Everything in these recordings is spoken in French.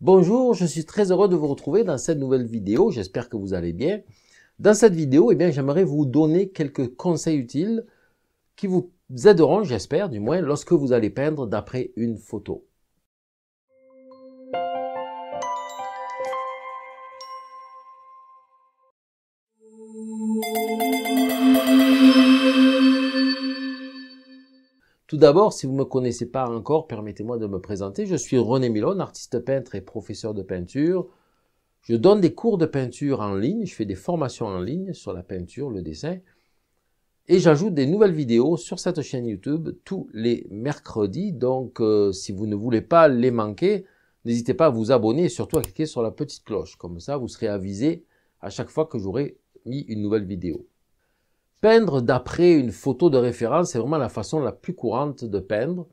Bonjour, je suis très heureux de vous retrouver dans cette nouvelle vidéo, j'espère que vous allez bien. Dans cette vidéo, eh bien, j'aimerais vous donner quelques conseils utiles qui vous aideront, j'espère du moins, lorsque vous allez peindre d'après une photo. Tout d'abord, si vous ne me connaissez pas encore, permettez-moi de me présenter. Je suis René Milon, artiste peintre et professeur de peinture. Je donne des cours de peinture en ligne, je fais des formations en ligne sur la peinture, le dessin. Et j'ajoute des nouvelles vidéos sur cette chaîne YouTube tous les mercredis. Donc, euh, si vous ne voulez pas les manquer, n'hésitez pas à vous abonner et surtout à cliquer sur la petite cloche. Comme ça, vous serez avisé à chaque fois que j'aurai mis une nouvelle vidéo. Peindre d'après une photo de référence, c'est vraiment la façon la plus courante de peindre,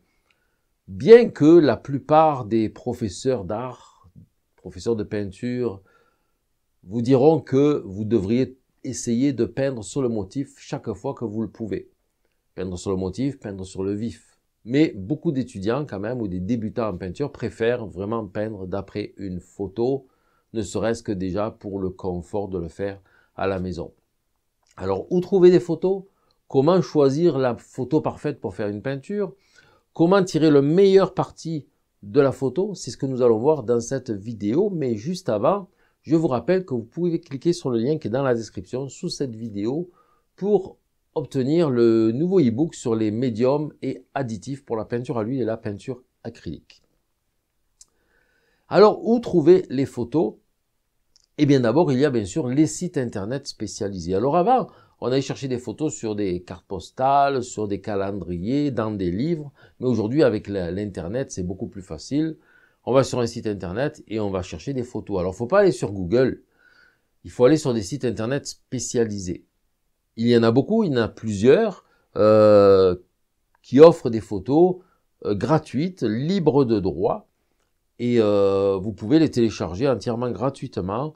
bien que la plupart des professeurs d'art, professeurs de peinture, vous diront que vous devriez essayer de peindre sur le motif chaque fois que vous le pouvez. Peindre sur le motif, peindre sur le vif. Mais beaucoup d'étudiants quand même ou des débutants en peinture préfèrent vraiment peindre d'après une photo, ne serait-ce que déjà pour le confort de le faire à la maison. Alors, où trouver des photos Comment choisir la photo parfaite pour faire une peinture Comment tirer le meilleur parti de la photo C'est ce que nous allons voir dans cette vidéo. Mais juste avant, je vous rappelle que vous pouvez cliquer sur le lien qui est dans la description sous cette vidéo pour obtenir le nouveau e-book sur les médiums et additifs pour la peinture à l'huile et la peinture acrylique. Alors, où trouver les photos eh bien d'abord, il y a bien sûr les sites internet spécialisés. Alors avant, on allait chercher des photos sur des cartes postales, sur des calendriers, dans des livres. Mais aujourd'hui, avec l'internet, c'est beaucoup plus facile. On va sur un site internet et on va chercher des photos. Alors, faut pas aller sur Google. Il faut aller sur des sites internet spécialisés. Il y en a beaucoup, il y en a plusieurs euh, qui offrent des photos euh, gratuites, libres de droit, et euh, vous pouvez les télécharger entièrement gratuitement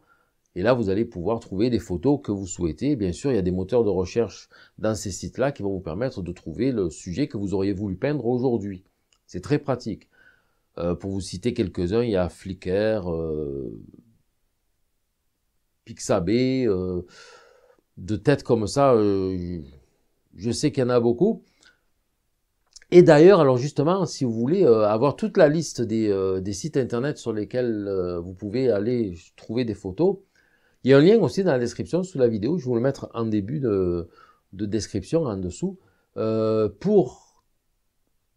et là, vous allez pouvoir trouver des photos que vous souhaitez. Bien sûr, il y a des moteurs de recherche dans ces sites-là qui vont vous permettre de trouver le sujet que vous auriez voulu peindre aujourd'hui. C'est très pratique. Euh, pour vous citer quelques-uns, il y a Flickr, euh, Pixabay, euh, de tête comme ça, je sais qu'il y en a beaucoup. Et d'ailleurs, alors justement, si vous voulez avoir toute la liste des, sites internet sur lesquels vous pouvez aller trouver des photos, il y a un lien aussi dans la description sous la vidéo, je vais vous le mettre en début de, description, en dessous, euh, pour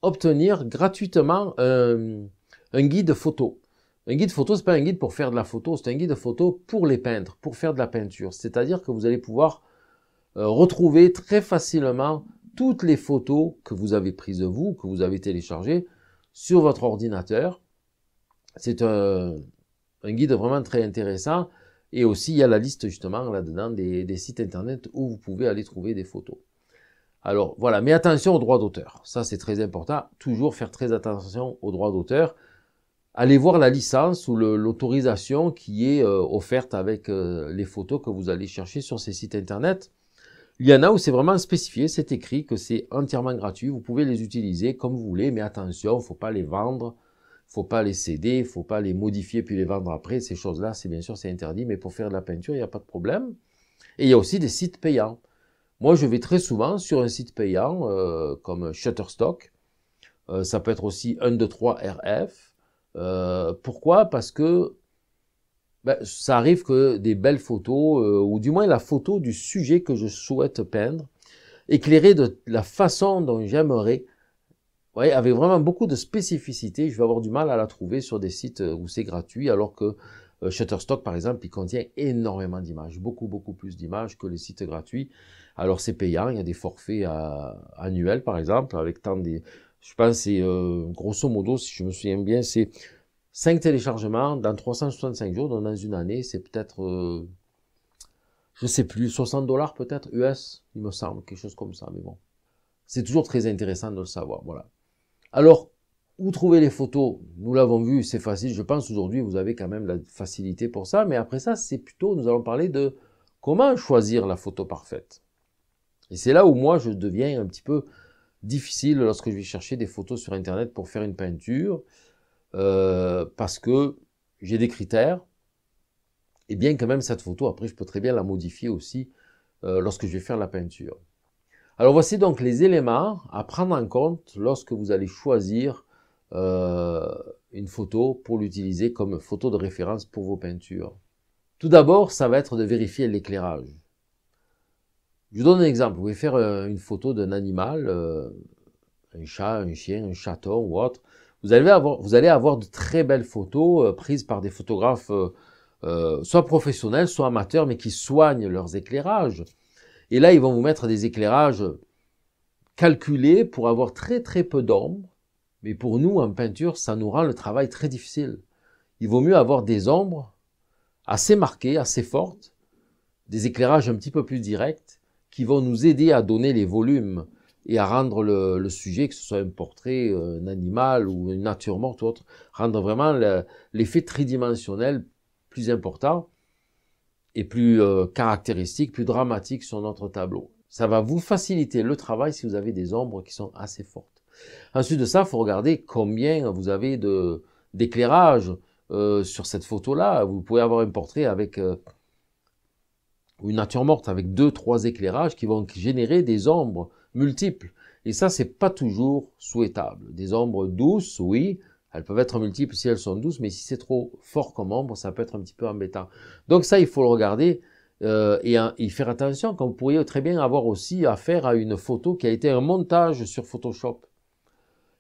obtenir gratuitement un, guide photo. Un guide photo, ce n'est pas un guide pour faire de la photo, c'est un guide photo pour les peintres, pour faire de la peinture. C'est-à-dire que vous allez pouvoir euh, retrouver très facilement toutes les photos que vous avez prises de vous, que vous avez téléchargées sur votre ordinateur. C'est un, guide vraiment très intéressant et aussi, il y a la liste justement là-dedans des, sites internet où vous pouvez aller trouver des photos. Alors voilà, mais attention aux droits d'auteur. Ça, c'est très important. Toujours faire très attention aux droits d'auteur. Allez voir la licence ou l'autorisation qui est euh, offerte avec euh, les photos que vous allez chercher sur ces sites internet. Il y en a où c'est vraiment spécifié, c'est écrit que c'est entièrement gratuit, vous pouvez les utiliser comme vous voulez, mais attention, il ne faut pas les vendre, faut pas les céder, faut pas les modifier puis les vendre après. Ces choses-là, c'est bien sûr, c'est interdit, mais pour faire de la peinture, il n'y a pas de problème. Et il y a aussi des sites payants. Moi, je vais très souvent sur un site payant euh, comme Shutterstock. Euh, ça peut être aussi 123RF. Euh, pourquoi Parce que ben, ça arrive que des belles photos, ou du moins la photo du sujet que je souhaite peindre, éclairée de la façon dont j'aimerais avec vraiment beaucoup de spécificités, je vais avoir du mal à la trouver sur des sites euh, où c'est gratuit, alors que euh, Shutterstock, par exemple, il contient énormément d'images, beaucoup, beaucoup plus d'images que les sites gratuits. Alors, c'est payant, il y a des forfaits euh, annuels, par exemple, avec tant des... Je pense, c'est grosso modo, si je me souviens bien, c'est 5 téléchargements dans 365 jours, donc dans une année, c'est peut-être... je je sais plus, 60 dollars peut-être US, il me semble, quelque chose comme ça, mais bon. C'est toujours très intéressant de le savoir, voilà. Alors, où trouver les photos Nous l'avons vu, c'est facile. Je pense aujourd'hui, vous avez quand même la facilité pour ça. Mais après ça, c'est plutôt, nous allons parler de comment choisir la photo parfaite. Et c'est là où moi, je deviens un petit peu difficile lorsque je vais chercher des photos sur Internet pour faire une peinture. Euh, parce que j'ai des critères. Et bien quand même, cette photo, après, je peux très bien la modifier aussi euh, lorsque je vais faire la peinture. Alors voici donc les éléments à prendre en compte lorsque vous allez choisir euh, une photo pour l'utiliser comme photo de référence pour vos peintures. Tout d'abord, ça va être de vérifier l'éclairage. Je vous donne un exemple. Vous pouvez faire euh, une photo d'un animal, euh, un chat, un chien, un chaton ou autre. Vous allez avoir, de très belles photos prises par des photographes soit professionnels, soit amateurs, mais qui soignent leurs éclairages. Et là, ils vont vous mettre des éclairages calculés pour avoir très très peu d'ombre. Mais pour nous, en peinture, ça nous rend le travail très difficile. Il vaut mieux avoir des ombres assez marquées, assez fortes, des éclairages un petit peu plus directs, qui vont nous aider à donner les volumes et à rendre le, le sujet, que ce soit un portrait, euh, un animal ou une nature morte ou autre, rendre vraiment l'effet tridimensionnel plus important et plus euh, caractéristique, plus dramatique sur notre tableau. Ça va vous faciliter le travail si vous avez des ombres qui sont assez fortes. Ensuite de ça, il faut regarder combien vous avez de d'éclairage euh, sur cette photo-là. Vous pouvez avoir un portrait avec euh, une nature morte, avec deux, trois éclairages qui vont générer des ombres multiples. Et ça, n'est pas toujours souhaitable. Des ombres douces, oui, elles peuvent être multiples si elles sont douces, mais si c'est trop fort comme ombre, ça peut être un petit peu embêtant. Donc ça, il faut le regarder euh, et, faire attention qu'on pourrait très bien avoir aussi affaire à une photo qui a été un montage sur Photoshop.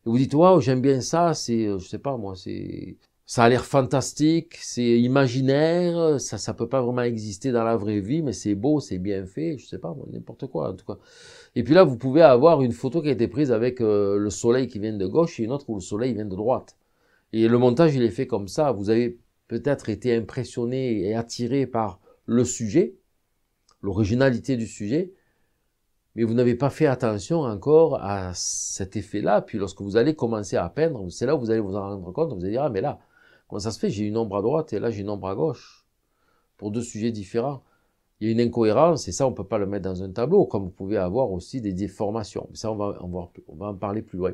Et vous dites, waouh, j'aime bien ça, c'est, euh, je sais pas moi, c'est, ça a l'air fantastique, c'est imaginaire, ça, ça peut pas vraiment exister dans la vraie vie, mais c'est beau, c'est bien fait, je sais pas, n'importe quoi, en tout cas. Et puis là, vous pouvez avoir une photo qui a été prise avec euh, le soleil qui vient de gauche et une autre où le soleil vient de droite. Et le montage, il est fait comme ça. Vous avez peut-être été impressionné et attiré par le sujet, l'originalité du sujet, mais vous n'avez pas fait attention encore à cet effet-là. Puis lorsque vous allez commencer à peindre, c'est là où vous allez vous en rendre compte. Vous allez dire, ah, mais là, comment ça se fait J'ai une ombre à droite et là, j'ai une ombre à gauche. Pour deux sujets différents. Il y a une incohérence et ça, on ne peut pas le mettre dans un tableau, comme vous pouvez avoir aussi des déformations. Mais ça, on va, on va en parler plus loin.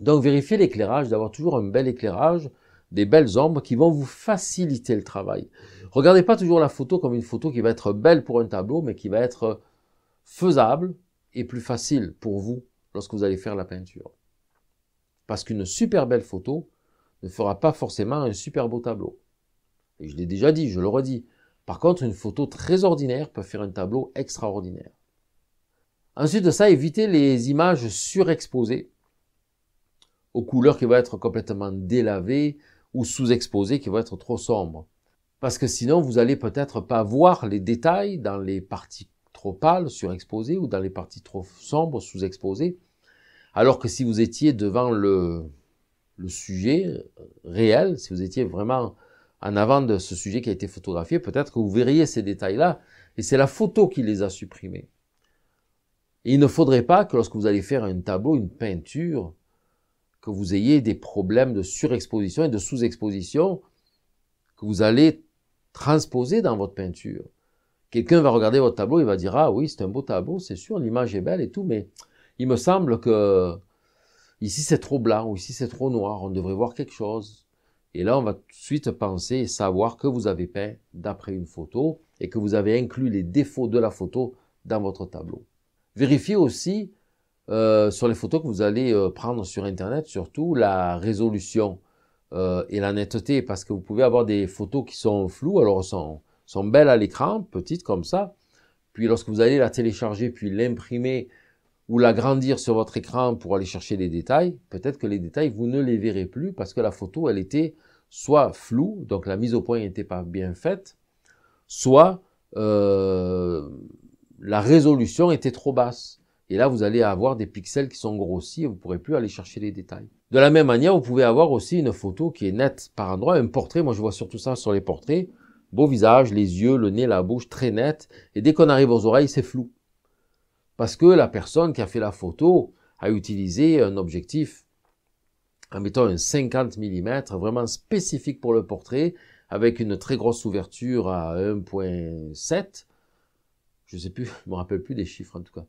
Donc vérifiez l'éclairage, d'avoir toujours un bel éclairage, des belles ombres qui vont vous faciliter le travail. Regardez pas toujours la photo comme une photo qui va être belle pour un tableau, mais qui va être faisable et plus facile pour vous lorsque vous allez faire la peinture. Parce qu'une super belle photo ne fera pas forcément un super beau tableau. Et je l'ai déjà dit, je le redis. Par contre, une photo très ordinaire peut faire un tableau extraordinaire. Ensuite de ça, évitez les images surexposées aux couleurs qui vont être complètement délavées ou sous-exposées qui vont être trop sombres. Parce que sinon, vous allez peut-être pas voir les détails dans les parties trop pâles, surexposées, ou dans les parties trop sombres, sous-exposées. Alors que si vous étiez devant le, le sujet euh, réel, si vous étiez vraiment en avant de ce sujet qui a été photographié, peut-être que vous verriez ces détails-là, et c'est la photo qui les a supprimés. il ne faudrait pas que lorsque vous allez faire un tableau, une peinture, que vous ayez des problèmes de surexposition et de sous-exposition que vous allez transposer dans votre peinture. Quelqu'un va regarder votre tableau, et va dire ah oui c'est un beau tableau, c'est sûr, l'image est belle et tout, mais il me semble que ici c'est trop blanc ou ici c'est trop noir, on devrait voir quelque chose. Et là, on va tout de suite penser et savoir que vous avez peint d'après une photo et que vous avez inclus les défauts de la photo dans votre tableau. Vérifiez aussi euh, sur les photos que vous allez euh, prendre sur Internet, surtout la résolution euh, et la netteté, parce que vous pouvez avoir des photos qui sont floues, alors sont, sont belles à l'écran, petites comme ça. Puis lorsque vous allez la télécharger, puis l'imprimer ou l'agrandir sur votre écran pour aller chercher les détails, peut-être que les détails, vous ne les verrez plus parce que la photo, elle était soit floue, donc la mise au point n'était pas bien faite, soit la résolution était trop basse. Et là, vous allez avoir des pixels qui sont grossis et vous pourrez plus aller chercher les détails. De la même manière, vous pouvez avoir aussi une photo qui est nette par endroit, un portrait. Moi, je vois surtout ça sur les portraits. Beau visage, les yeux, le nez, la bouche, très nette. Et dès qu'on arrive aux oreilles, c'est flou. Parce que la personne qui a fait la photo a utilisé un objectif, en mettant un 50 mm, vraiment spécifique pour le portrait, avec une très grosse ouverture à 1.7. Je sais plus, je me rappelle plus des chiffres en tout cas.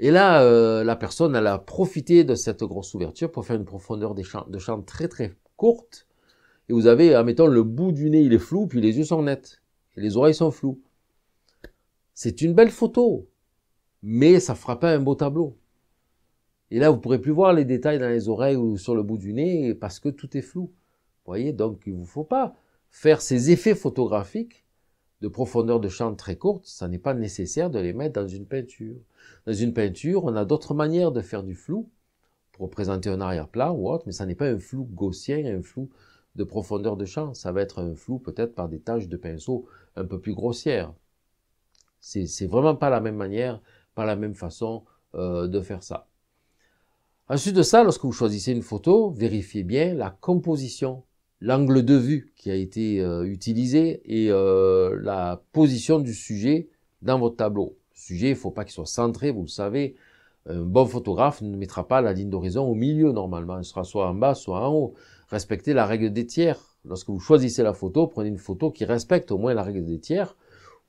Et là, euh, la personne, elle a profité de cette grosse ouverture pour faire une profondeur de champ très très courte. Et vous avez, admettons, le bout du nez, il est flou, puis les yeux sont nets. Et les oreilles sont floues. C'est une belle photo, mais ça fera pas un beau tableau. Et là, vous pourrez plus voir les détails dans les oreilles ou sur le bout du nez parce que tout est flou. Vous voyez, donc il vous faut pas faire ces effets photographiques de profondeur de champ très courte, ça n'est pas nécessaire de les mettre dans une peinture. Dans une peinture, on a d'autres manières de faire du flou pour représenter un arrière-plan ou autre, mais ça n'est pas un flou gaussien, un flou de profondeur de champ. Ça va être un flou peut-être par des taches de pinceau un peu plus grossières. C'est vraiment pas la même manière, pas la même façon euh, de faire ça. Ensuite de ça, lorsque vous choisissez une photo, vérifiez bien la composition l'angle de vue qui a été euh, utilisé et euh, la position du sujet dans votre tableau. Le sujet, il ne faut pas qu'il soit centré, vous le savez. Un bon photographe ne mettra pas la ligne d'horizon au milieu normalement, il sera soit en bas, soit en haut. Respectez la règle des tiers. Lorsque vous choisissez la photo, prenez une photo qui respecte au moins la règle des tiers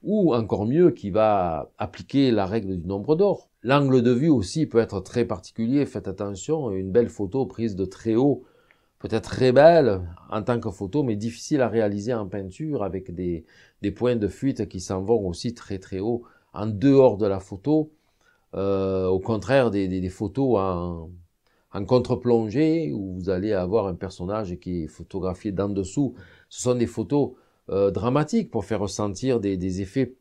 ou encore mieux qui va appliquer la règle du nombre d'or. L'angle de vue aussi peut être très particulier, faites attention, une belle photo prise de très haut peut-être très belle en tant que photo, mais difficile à réaliser en peinture avec des, points de fuite qui s'en vont aussi très très haut en dehors de la photo. Euh, au contraire des, photos en, contre-plongée où vous allez avoir un personnage qui est photographié d'en dessous. Ce sont des photos euh, dramatiques pour faire ressentir des, effets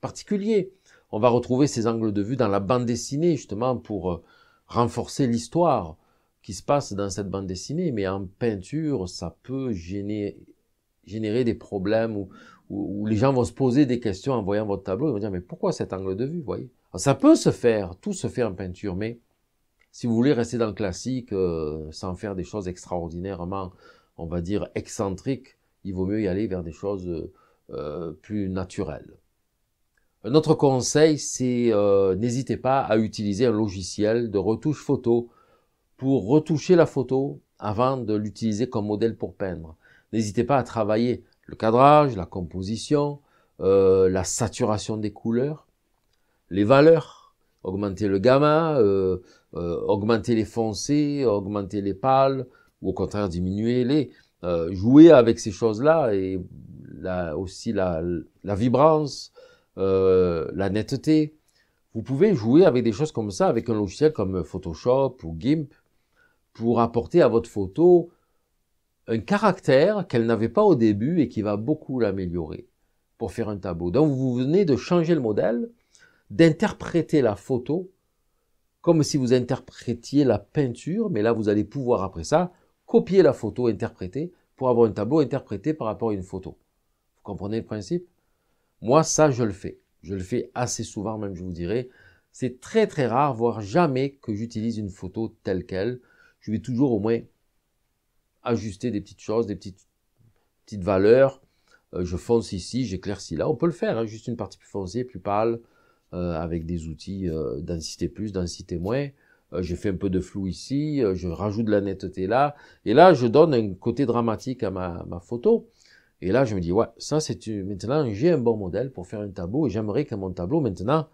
particuliers. On va retrouver ces angles de vue dans la bande dessinée justement pour euh, renforcer l'histoire qui se passe dans cette bande dessinée, mais en peinture, ça peut générer des problèmes où, les gens vont se poser des questions en voyant votre tableau, ils vont dire, mais pourquoi cet angle de vue, vous voyez Ça peut se faire, tout se fait en peinture, mais si vous voulez rester dans le classique, euh, sans faire des choses extraordinairement, on va dire, excentriques, il vaut mieux y aller vers des choses euh, plus naturelles. Un autre conseil, c'est euh, n'hésitez pas à utiliser un logiciel de retouche photo pour retoucher la photo avant de l'utiliser comme modèle pour peindre. N'hésitez pas à travailler le cadrage, la composition, euh, la saturation des couleurs, les valeurs, augmenter le gamma, euh, euh, augmenter les foncés, augmenter les pâles, ou au contraire diminuer les. jouer avec ces choses-là et aussi la vibrance, la netteté. Vous pouvez jouer avec des choses comme ça, avec un logiciel comme Photoshop ou GIMP, pour apporter à votre photo un caractère qu'elle n'avait pas au début et qui va beaucoup l'améliorer pour faire un tableau. Donc vous venez de changer le modèle, d'interpréter la photo comme si vous interprétiez la peinture, mais là vous allez pouvoir après ça copier la photo interprétée pour avoir un tableau interprété par rapport à une photo. Vous comprenez le principe Moi ça je le fais. Je le fais assez souvent même je vous dirais. C'est très très rare, voire jamais que j'utilise une photo telle qu'elle je vais toujours au moins ajuster des petites choses, des petites, petites valeurs. Euh, je fonce ici, j'éclaircis là. On peut le faire, hein, juste une partie plus foncée, plus pâle, euh, avec des outils euh, densité plus, densité moins. Euh, je fais un peu de flou ici, je rajoute de la netteté là. Et là, je donne un côté dramatique à ma, ma photo. Et là, je me dis, ouais, ça, c'est une... maintenant, j'ai un bon modèle pour faire un tableau et j'aimerais que mon tableau, maintenant,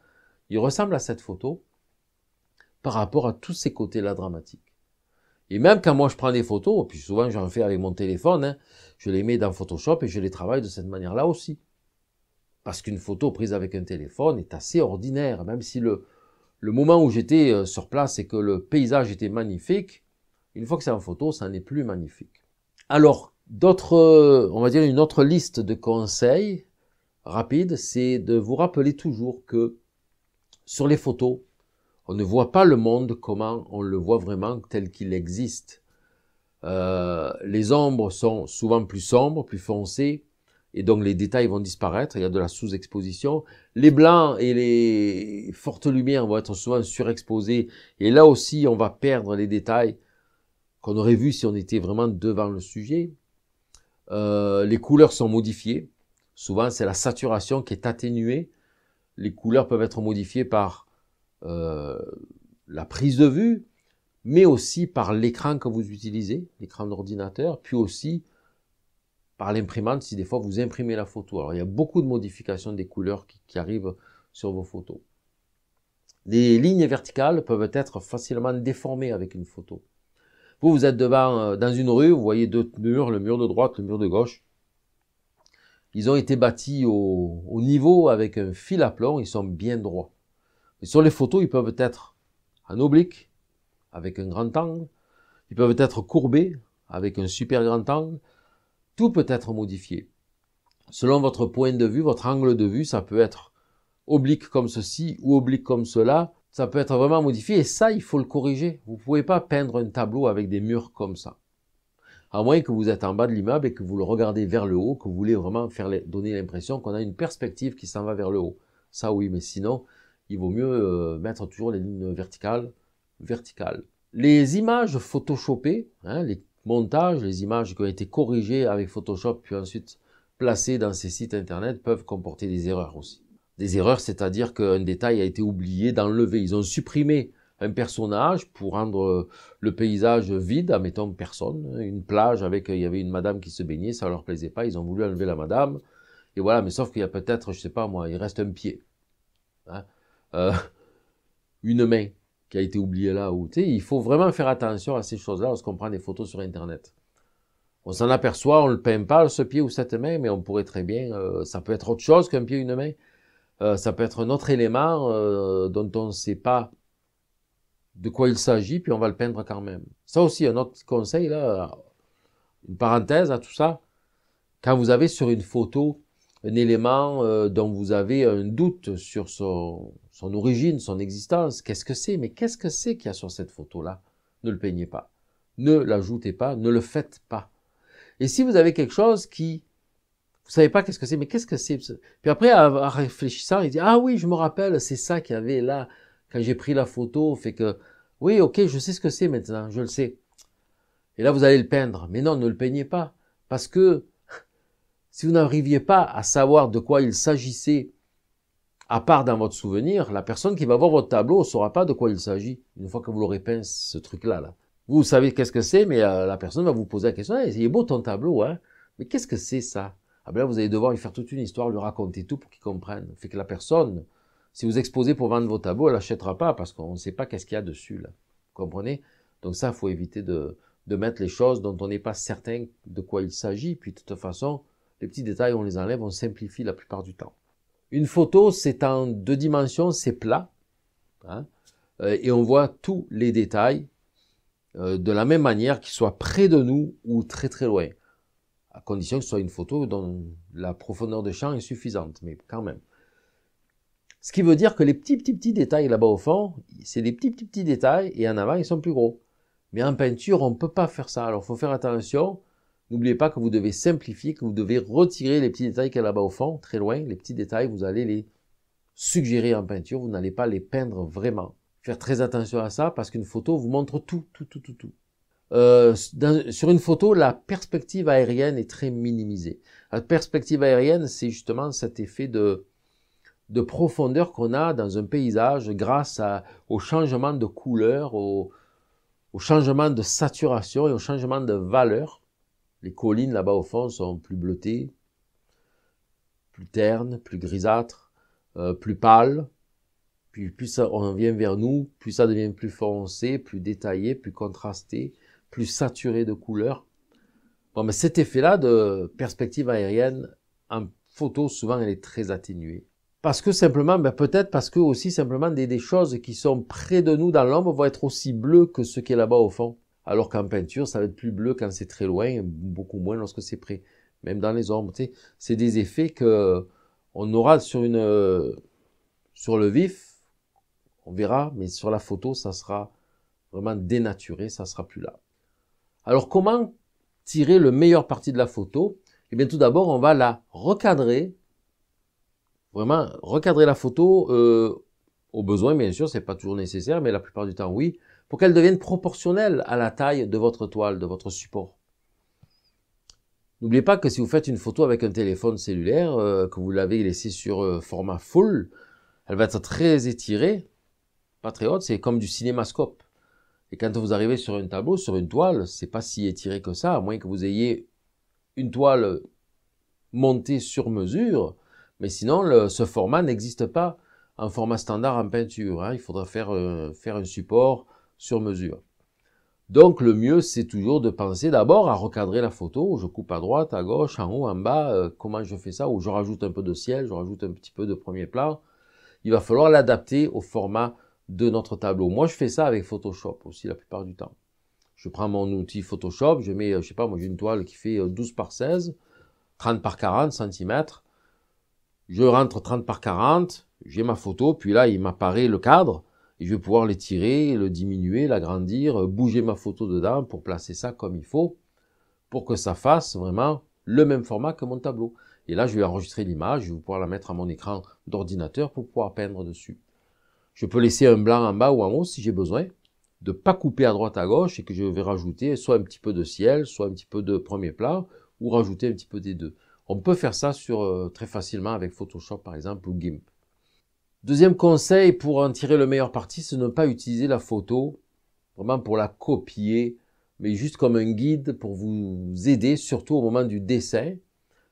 il ressemble à cette photo par rapport à tous ces côtés-là dramatiques. Et même quand moi je prends des photos, puis souvent j'en fais avec mon téléphone, hein, je les mets dans Photoshop et je les travaille de cette manière-là aussi. Parce qu'une photo prise avec un téléphone est assez ordinaire, même si le, le moment où j'étais euh, sur place et que le paysage était magnifique, une fois que c'est en photo, ça n'est plus magnifique. Alors, d'autres, on va dire une autre liste de conseils rapides, c'est de vous rappeler toujours que sur les photos, on ne voit pas le monde comment on le voit vraiment tel qu'il existe. Euh, les ombres sont souvent plus sombres, plus foncées, et donc les détails vont disparaître, il y a de la sous-exposition. Les blancs et les fortes lumières vont être souvent surexposés, et là aussi on va perdre les détails qu'on aurait vus si on était vraiment devant le sujet. Euh, les couleurs sont modifiées, souvent c'est la saturation qui est atténuée. Les couleurs peuvent être modifiées par euh, la prise de vue, mais aussi par l'écran que vous utilisez, l'écran d'ordinateur, puis aussi par l'imprimante si des fois vous imprimez la photo. Alors il y a beaucoup de modifications des couleurs qui, arrivent sur vos photos. Les lignes verticales peuvent être facilement déformées avec une photo. Vous, vous êtes devant, euh, dans une rue, vous voyez deux murs, le mur de droite, le mur de gauche. Ils ont été bâtis au niveau avec un fil à plomb, ils sont bien droits sur les photos, ils peuvent être en oblique, avec un grand angle, ils peuvent être courbés, avec un super grand angle, tout peut être modifié. Selon votre point de vue, votre angle de vue, ça peut être oblique comme ceci ou oblique comme cela, ça peut être vraiment modifié et ça, il faut le corriger. Vous ne pouvez pas peindre un tableau avec des murs comme ça. À moins que vous êtes en bas de l'immeuble et que vous le regardez vers le haut, que vous voulez vraiment faire donner l'impression qu'on a une perspective qui s'en va vers le haut. Ça oui, mais sinon, il vaut mieux euh, mettre toujours les lignes verticales. verticales. Les images photoshopées, hein, les montages, les images qui ont été corrigées avec Photoshop puis ensuite placées dans ces sites internet peuvent comporter des erreurs aussi. Des erreurs, c'est-à-dire qu'un détail a été oublié d'enlever. Ils ont supprimé un personnage pour rendre euh, le paysage vide, admettons personne, hein, une plage avec, il y avait une madame qui se baignait, ça leur plaisait pas, ils ont voulu enlever la madame, et voilà, mais sauf qu'il y a peut-être, je sais pas moi, il reste un pied. Hein euh, une main qui a été oubliée là. Ou, il faut vraiment faire attention à ces choses-là lorsqu'on prend des photos sur Internet. On s'en aperçoit, on ne le peint pas, ce pied ou cette main, mais on pourrait très bien, euh, ça peut être autre chose qu'un pied ou une main. Euh, ça peut être un autre élément dont on ne sait pas de quoi il s'agit, puis on va le peindre quand même. Ça aussi, un autre conseil, là, une parenthèse à tout ça. Quand vous avez sur une photo un élément dont vous avez un doute sur son, son origine, son existence, qu'est-ce que c'est, mais qu'est-ce que c'est qu'il y a sur cette photo-là Ne le peignez pas, ne l'ajoutez pas, ne le faites pas. Et si vous avez quelque chose qui, vous savez pas qu'est-ce que c'est, mais qu'est-ce que c'est Puis après, en réfléchissant, il dit, ah oui, je me rappelle, c'est ça qu'il y avait là, quand j'ai pris la photo, fait que, oui, ok, je sais ce que c'est maintenant, je le sais. Et là, vous allez le peindre. Mais non, ne le peignez pas. Parce que si vous n'arriviez pas à savoir de quoi il s'agissait à part dans votre souvenir, la personne qui va voir votre tableau ne saura pas de quoi il s'agit, une fois que vous l'aurez peint, ce truc-là. Vous savez qu'est-ce que c'est, mais euh, la personne va vous poser la question, il eh, est beau ton tableau, hein mais qu'est-ce que c'est ça ah ben vous allez devoir lui faire toute une histoire, lui raconter tout pour qu'il comprenne. Fait que la personne, si vous exposez pour vendre vos tableaux, elle n'achètera pas parce qu'on ne sait pas qu'est-ce qu'il y a dessus. comprenez Donc ça, il faut éviter de, de, mettre les choses dont on n'est pas certain de quoi il s'agit. Puis de toute façon, les petits détails, on les enlève, on simplifie la plupart du temps. Une photo, c'est en deux dimensions, c'est plat, hein, euh, et on voit tous les détails euh, de la même manière, qu'ils soient près de nous ou très très loin, à condition que ce soit une photo dont la profondeur de champ est suffisante, mais quand même. Ce qui veut dire que les petits petits petits détails là-bas au fond, c'est des petits petits petits détails, et en avant, ils sont plus gros. Mais en peinture, on ne peut pas faire ça, alors il faut faire attention, N'oubliez pas que vous devez simplifier, que vous devez retirer les petits détails qu'il y a là-bas au fond, très loin. Les petits détails, vous allez les suggérer en peinture, vous n'allez pas les peindre vraiment. Faire très attention à ça parce qu'une photo vous montre tout, tout, tout, tout, tout. Euh, sur une photo, la perspective aérienne est très minimisée. La perspective aérienne, c'est justement cet effet de, profondeur qu'on a dans un paysage grâce au changement de couleur, au changement de saturation et au changement de valeur les collines là-bas au fond sont plus bleutées, plus ternes, plus grisâtres, euh, plus pâles. Puis plus ça, on vient vers nous, plus ça devient plus foncé, plus détaillé, plus contrasté, plus saturé de couleurs. Bon, mais cet effet-là de perspective aérienne en photo, souvent, elle est très atténuée. Parce que simplement, ben, peut-être parce que aussi simplement des, choses qui sont près de nous dans l'ombre vont être aussi bleues que ce qui est là-bas au fond. Alors qu'en peinture, ça va être plus bleu quand c'est très loin, beaucoup moins lorsque c'est près. Même dans les ombres, c'est des effets que on aura sur une sur le vif, on verra, mais sur la photo, ça sera vraiment dénaturé, ça sera plus là. Alors comment tirer le meilleur parti de la photo Eh bien tout d'abord, on va la recadrer, vraiment recadrer la photo euh, au besoin, bien sûr, c'est pas toujours nécessaire, mais la plupart du temps oui, pour qu'elle devienne proportionnelle à la taille de votre toile, de votre support. N'oubliez pas que si vous faites une photo avec un téléphone cellulaire, euh, que vous l'avez laissée sur euh, format full, elle va être très étirée, pas très haute, c'est comme du cinémascope. Et quand vous arrivez sur un tableau, sur une toile, c'est pas si étiré que ça, à moins que vous ayez une toile montée sur mesure, mais sinon ce format n'existe pas en format standard en peinture. Hein. Il faudra euh, faire un support sur mesure. Donc le mieux, c'est toujours de penser d'abord à recadrer la photo. Je coupe à droite, à gauche, en haut, en bas. Euh, comment je fais ça Ou je rajoute un peu de ciel, je rajoute un petit peu de premier plan. Il va falloir l'adapter au format de notre tableau. Moi, je fais ça avec Photoshop aussi la plupart du temps. Je prends mon outil Photoshop, je mets, euh, je sais pas, moi j'ai une toile qui fait 12 euh, par 16, 30 par 40 cm. Je rentre 30 par 40, j'ai ma photo, puis là, il m'apparaît le cadre et je vais pouvoir l'étirer, le diminuer, l'agrandir, bouger ma photo dedans pour placer ça comme il faut, pour que ça fasse vraiment le même format que mon tableau. Et là, je vais enregistrer l'image, je vais pouvoir la mettre à mon écran d'ordinateur pour pouvoir peindre dessus. Je peux laisser un blanc en bas ou en haut si j'ai besoin, de pas couper à droite à gauche et que je vais rajouter soit un petit peu de ciel, soit un petit peu de premier plan, ou rajouter un petit peu des deux. On peut faire ça sur, euh, très facilement avec Photoshop par exemple ou GIMP. Deuxième conseil pour en tirer le meilleur parti, c'est ne pas utiliser la photo vraiment pour la copier, mais juste comme un guide pour vous aider, surtout au moment du dessin,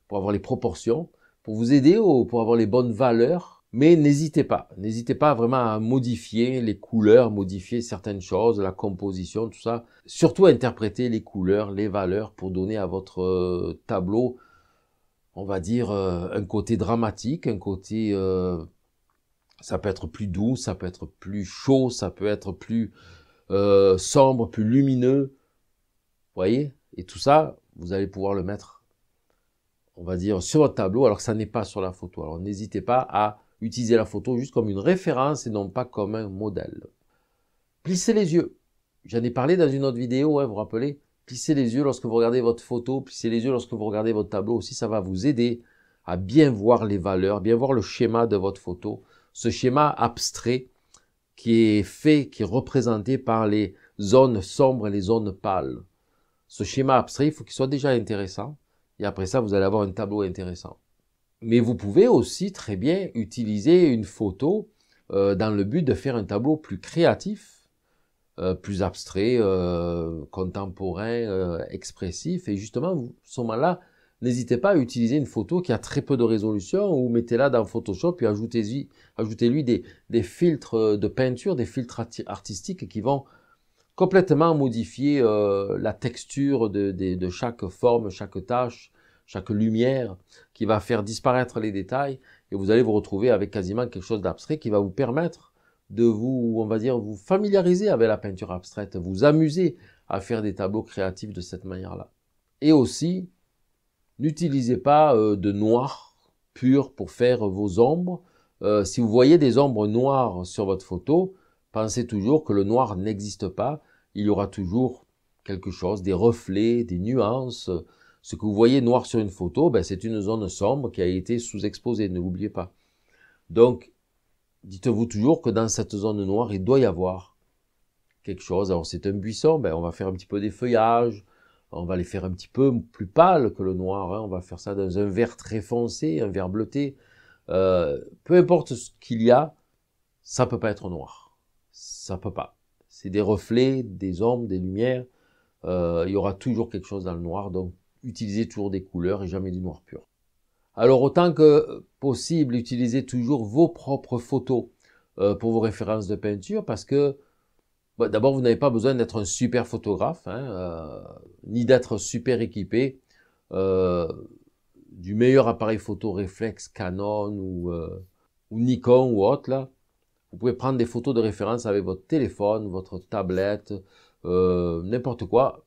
pour avoir les proportions, pour vous aider ou pour avoir les bonnes valeurs. Mais n'hésitez pas, n'hésitez pas vraiment à modifier les couleurs, modifier certaines choses, la composition, tout ça. Surtout interpréter les couleurs, les valeurs pour donner à votre euh, tableau, on va dire, euh, un côté dramatique, un côté euh, ça peut être plus doux, ça peut être plus chaud, ça peut être plus euh, sombre, plus lumineux. Vous voyez Et tout ça, vous allez pouvoir le mettre, on va dire, sur votre tableau, alors que ça n'est pas sur la photo. Alors n'hésitez pas à utiliser la photo juste comme une référence et non pas comme un modèle. Plissez les yeux. J'en ai parlé dans une autre vidéo, vous hein, vous rappelez Plissez les yeux lorsque vous regardez votre photo, plissez les yeux lorsque vous regardez votre tableau aussi, ça va vous aider à bien voir les valeurs, bien voir le schéma de votre photo ce schéma abstrait qui est fait, qui est représenté par les zones sombres et les zones pâles. Ce schéma abstrait, il faut qu'il soit déjà intéressant, et après ça, vous allez avoir un tableau intéressant. Mais vous pouvez aussi très bien utiliser une photo euh, dans le but de faire un tableau plus créatif, euh, plus abstrait, euh, contemporain, expressif, et justement, vous, ce moment-là, n'hésitez pas à utiliser une photo qui a très peu de résolution ou mettez-la dans Photoshop et ajoutez-lui des, filtres euh, de peinture, des filtres artistiques qui vont complètement modifier euh, la texture de, de, chaque forme, chaque tâche, chaque lumière, qui va faire disparaître les détails et vous allez vous retrouver avec quasiment quelque chose d'abstrait qui va vous permettre de vous, on va dire, vous familiariser avec la peinture abstraite, vous amuser à faire des tableaux créatifs de cette manière-là. Et aussi, N'utilisez pas euh, de noir pur pour faire vos ombres. Euh, si vous voyez des ombres noires sur votre photo, pensez toujours que le noir n'existe pas. Il y aura toujours quelque chose, des reflets, des nuances. Ce que vous voyez noir sur une photo, ben, c'est une zone sombre qui a été sous-exposée, ne l'oubliez pas. Donc, dites-vous toujours que dans cette zone noire, il doit y avoir quelque chose. Alors, c'est un buisson, ben, on va faire un petit peu des feuillages, on va les faire un petit peu plus pâles que le noir. Hein. On va faire ça dans un vert très foncé, un vert bleuté. Euh, peu importe ce qu'il y a, ça peut pas être noir. Ça peut pas. C'est des reflets, des ombres, des lumières. Euh, il y aura toujours quelque chose dans le noir. Donc, utilisez toujours des couleurs et jamais du noir pur. Alors, autant que possible, utilisez toujours vos propres photos euh, pour vos références de peinture parce que bah, d'abord, vous n'avez pas besoin d'être un super photographe, hein, euh, ni d'être super équipé euh, du meilleur appareil photo réflexe Canon euh, ou, Nikon ou autre. Là. Vous pouvez prendre des photos de référence avec votre téléphone, votre tablette, n'importe quoi.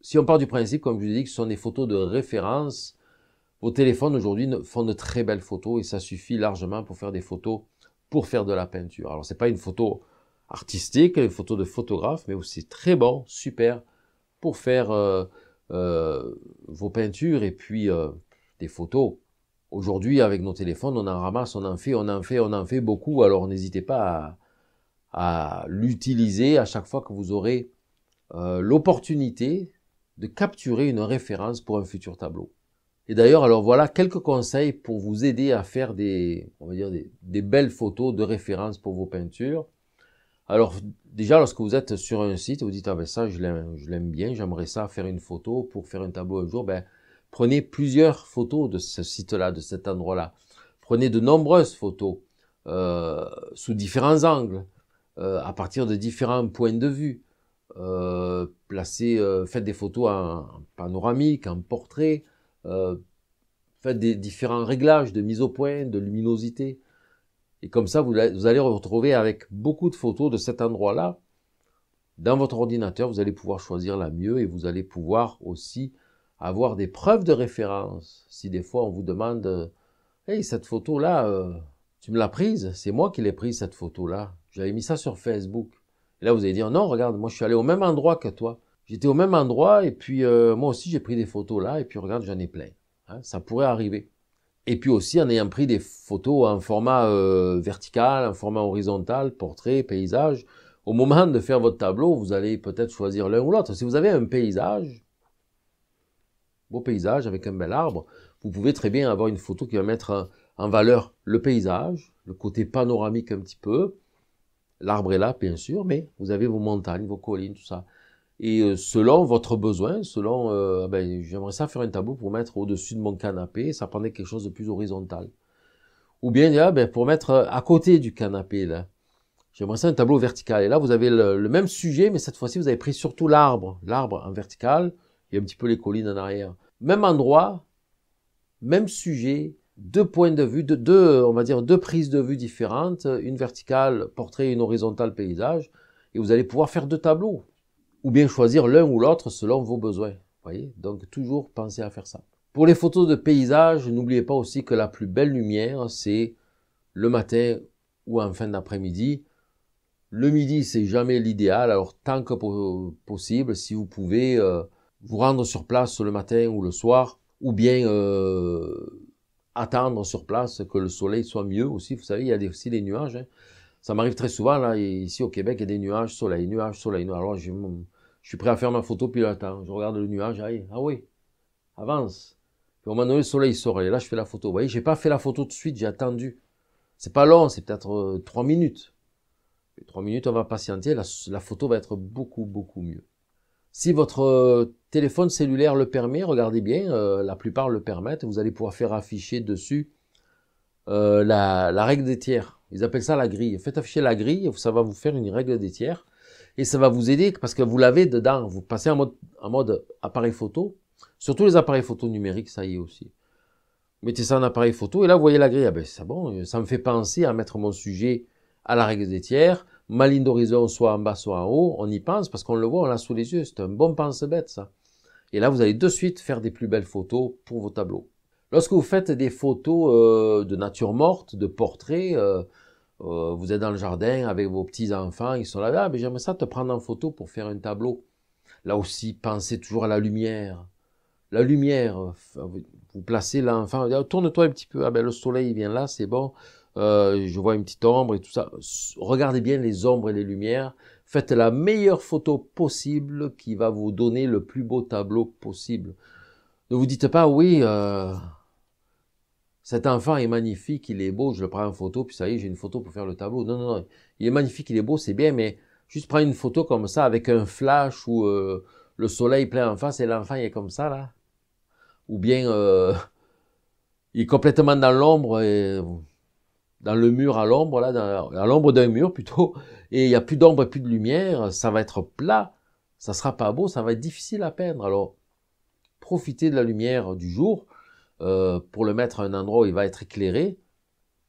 si on part du principe, comme je vous ai dit, que ce sont des photos de référence, vos téléphones aujourd'hui font de très belles photos et ça suffit largement pour faire des photos, pour faire de la peinture. Alors, ce n'est pas une photo artistique, les photos de photographes, mais aussi très bon, super, pour faire euh, euh, vos peintures et puis euh, des photos. Aujourd'hui, avec nos téléphones, on en ramasse, on en fait, on en fait, on en fait beaucoup. Alors n'hésitez pas à, l'utiliser à chaque fois que vous aurez l'opportunité de capturer une référence pour un futur tableau. Et d'ailleurs, alors voilà quelques conseils pour vous aider à faire des, on va dire des belles photos de référence pour vos peintures. Alors, déjà, lorsque vous êtes sur un site, vous dites, ah ben ça, je l'aime bien, j'aimerais ça, faire une photo pour faire un tableau un jour, ben, prenez plusieurs photos de ce site-là, de cet endroit-là. Prenez de nombreuses photos euh, sous différents angles, euh, à partir de différents points de vue. Euh, placez, faites des photos en, panoramique, en portrait, faites des différents réglages de mise au point, de luminosité. Et comme ça, vous, allez retrouver avec beaucoup de photos de cet endroit-là. Dans votre ordinateur, vous allez pouvoir choisir la mieux et vous allez pouvoir aussi avoir des preuves de référence. Si des fois on vous demande, hey, cette photo-là, euh, tu me l'as prise, c'est moi qui l'ai prise cette photo-là. J'avais mis ça sur Facebook. Et là, vous allez dire, non, regarde, moi je suis allé au même endroit que toi. J'étais au même endroit et puis euh, moi aussi j'ai pris des photos là et puis regarde, j'en ai plein. Hein, ça pourrait arriver. Et puis aussi en ayant pris des photos en format euh, vertical, en format horizontal, portrait, paysage. Au moment de faire votre tableau, vous allez peut-être choisir l'un ou l'autre. Si vous avez un paysage, beau paysage avec un bel arbre, vous pouvez très bien avoir une photo qui va mettre en valeur le paysage, le côté panoramique un petit peu. L'arbre est là, bien sûr, mais vous avez vos montagnes, vos collines, tout ça et euh, selon votre besoin, selon, euh, ah ben, j'aimerais ça faire un tableau pour mettre au-dessus de mon canapé, ça prendrait quelque chose de plus horizontal. Ou bien là, ah ben, pour mettre euh, à côté du canapé, là. J'aimerais ça un tableau vertical. Et là, vous avez le, même sujet, mais cette fois-ci, vous avez pris surtout l'arbre. L'arbre en vertical et un petit peu les collines en arrière. Même endroit, même sujet, deux points de vue, deux, on va dire deux prises de vue différentes, une verticale, portrait, une horizontale, paysage. Et vous allez pouvoir faire deux tableaux ou bien choisir l'un ou l'autre selon vos besoins. Voyez Donc toujours pensez à faire ça. Pour les photos de paysage, n'oubliez pas aussi que la plus belle lumière, c'est le matin ou en fin d'après-midi. Le midi, c'est jamais l'idéal, alors tant que possible, si vous pouvez euh, vous rendre sur place le matin ou le soir, ou bien euh, attendre sur place que le soleil soit mieux aussi. Vous savez, il y a aussi des nuages. Hein. Ça m'arrive très souvent, là, ici au Québec, il y a des nuages, soleil, nuages, soleil, nuages. Alors, je suis prêt à faire ma photo, puis attends, hein. je regarde le nuage, ah oui, avance. Puis au moment donné, le soleil sort, et là, je fais la photo. Vous voyez, je n'ai pas fait la photo tout de suite, j'ai attendu. C'est pas long, c'est peut-être euh, trois minutes. Et trois minutes, on va patienter, la, photo va être beaucoup, beaucoup mieux. Si votre euh, téléphone cellulaire le permet, regardez bien, euh, la plupart le permettent, vous allez pouvoir faire afficher dessus la, la, règle des tiers. Ils appellent ça la grille. Faites afficher la grille, ça va vous faire une règle des tiers et ça va vous aider parce que vous l'avez dedans. Vous passez en mode, en mode appareil photo, surtout les appareils photo numériques, ça y est aussi. Mettez ça en appareil photo et là, vous voyez la grille. Ah ben, c'est bon, ça me fait penser à mettre mon sujet à la règle des tiers, ma ligne d'horizon soit en bas, soit en haut. On y pense parce qu'on le voit, on l'a sous les yeux. C'est un bon pense-bête, ça. Et là, vous allez de suite faire des plus belles photos pour vos tableaux. Lorsque vous faites des photos euh, de nature morte, de portraits, euh, euh, vous êtes dans le jardin avec vos petits-enfants, ils sont là, ah, mais j'aimerais ça te prendre en photo pour faire un tableau. Là aussi, pensez toujours à la lumière. La lumière, euh, vous placez l'enfant, ah, tourne-toi un petit peu, ah ben le soleil vient là, c'est bon, euh, je vois une petite ombre et tout ça. Regardez bien les ombres et les lumières, faites la meilleure photo possible qui va vous donner le plus beau tableau possible. Ne vous dites pas, oui, euh, cet enfant est magnifique, il est beau, je le prends en photo, puis ça y est, j'ai une photo pour faire le tableau. Non, non, non, il est magnifique, il est beau, c'est bien, mais juste prendre une photo comme ça avec un flash où euh, le soleil plein en face et l'enfant est comme ça là, ou bien euh, il est complètement dans l'ombre dans le mur à l'ombre là, dans, à l'ombre d'un mur plutôt, et il n'y a plus d'ombre et plus de lumière, ça va être plat, ça sera pas beau, ça va être difficile à peindre. Alors profitez de la lumière du jour euh, pour le mettre à un endroit où il va être éclairé,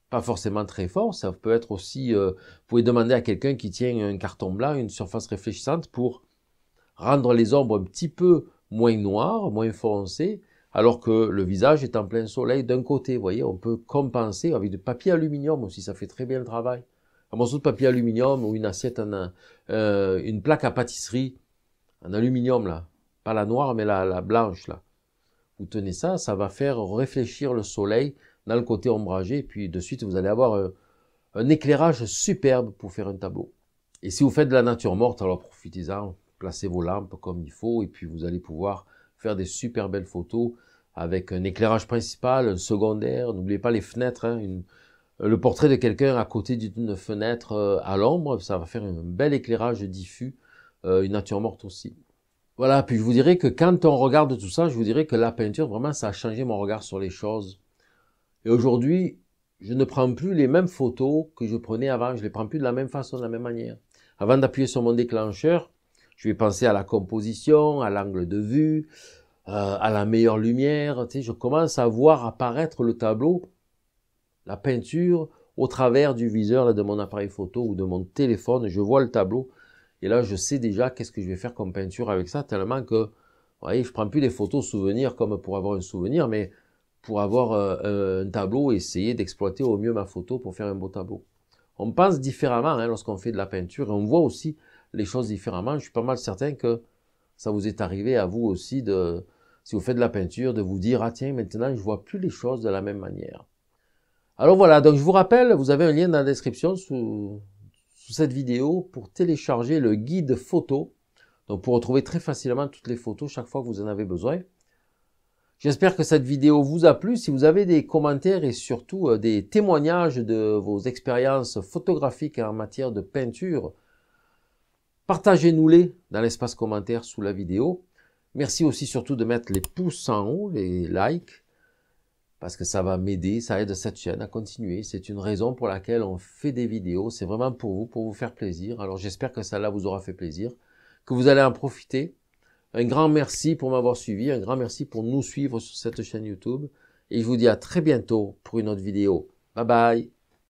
pas forcément très fort, ça peut être aussi, euh, vous pouvez demander à quelqu'un qui tient un carton blanc, une surface réfléchissante pour rendre les ombres un petit peu moins noires, moins foncées, alors que le visage est en plein soleil d'un côté, vous voyez, on peut compenser avec du papier aluminium aussi, ça fait très bien le travail. Un morceau de papier aluminium ou une assiette, euh, une plaque à pâtisserie en aluminium là, pas la noire mais la blanche là, vous tenez ça, ça va faire réfléchir le soleil dans le côté ombragé, et puis de suite, vous allez avoir euh, un, éclairage superbe pour faire un tableau. Et si vous faites de la nature morte, alors profitez-en, placez vos lampes comme il faut, et puis vous allez pouvoir faire des super belles photos avec un éclairage principal, un secondaire, n'oubliez pas les fenêtres, hein, le portrait de quelqu'un à côté d'une fenêtre euh, à l'ombre, ça va faire un bel éclairage diffus, euh, une nature morte aussi. Voilà, puis je vous dirais que quand on regarde tout ça, je vous dirais que la peinture, vraiment, ça a changé mon regard sur les choses. Et aujourd'hui, je ne prends plus les mêmes photos que je prenais avant, je les prends plus de la même façon, de la même manière. Avant d'appuyer sur mon déclencheur, je vais penser à la composition, à l'angle de vue, euh, à la meilleure lumière. Tu sais, je commence à voir apparaître le tableau, la peinture, au travers du viseur de mon appareil photo ou de mon téléphone. Je vois le tableau et là, je sais déjà qu'est-ce que je vais faire comme peinture avec ça, tellement que, vous voyez, je ne prends plus les photos souvenirs comme pour avoir un souvenir, mais pour avoir euh, euh, un tableau essayer d'exploiter au mieux ma photo pour faire un beau tableau. On pense différemment hein, lorsqu'on fait de la peinture et on voit aussi les choses différemment. Je suis pas mal certain que ça vous est arrivé à vous aussi de, si vous faites de la peinture, de vous dire, ah tiens, maintenant je vois plus les choses de la même manière. Alors voilà, donc je vous rappelle, vous avez un lien dans la description sous, cette vidéo pour télécharger le guide photo. Donc pour retrouver très facilement toutes les photos chaque fois que vous en avez besoin. J'espère que cette vidéo vous a plu. Si vous avez des commentaires et surtout euh, des témoignages de vos expériences photographiques en matière de peinture, partagez-nous-les dans l'espace commentaire sous la vidéo. Merci aussi surtout de mettre les pouces en haut, les likes, parce que ça va m'aider, ça aide cette chaîne à continuer. C'est une raison pour laquelle on fait des vidéos. C'est vraiment pour vous, pour vous faire plaisir. Alors j'espère que ça là vous aura fait plaisir, que vous allez en profiter. Un grand merci pour m'avoir suivi, un grand merci pour nous suivre sur cette chaîne YouTube. Et je vous dis à très bientôt pour une autre vidéo. Bye bye